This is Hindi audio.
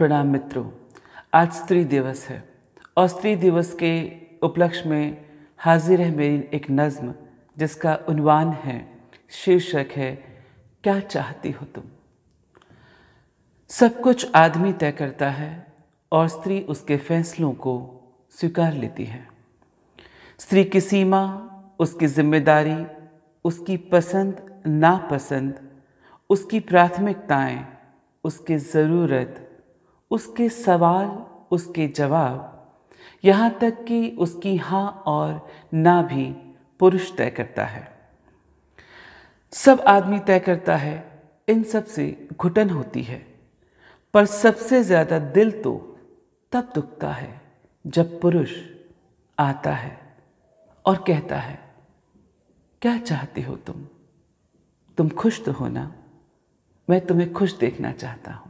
प्रणाम मित्रों आज स्त्री दिवस है और स्त्री दिवस के उपलक्ष्य में हाजिर है मेरी एक नज़म जिसका उनवान है शीर्षक है क्या चाहती हो तुम सब कुछ आदमी तय करता है और स्त्री उसके फैसलों को स्वीकार लेती है स्त्री की सीमा उसकी जिम्मेदारी उसकी पसंद नापसंद उसकी प्राथमिकताएं उसकी ज़रूरत उसके सवाल उसके जवाब यहाँ तक कि उसकी हाँ और ना भी पुरुष तय करता है सब आदमी तय करता है इन सब से घुटन होती है पर सबसे ज़्यादा दिल तो तब दुखता है जब पुरुष आता है और कहता है क्या चाहते हो तुम तुम खुश तो हो ना मैं तुम्हें खुश देखना चाहता हूं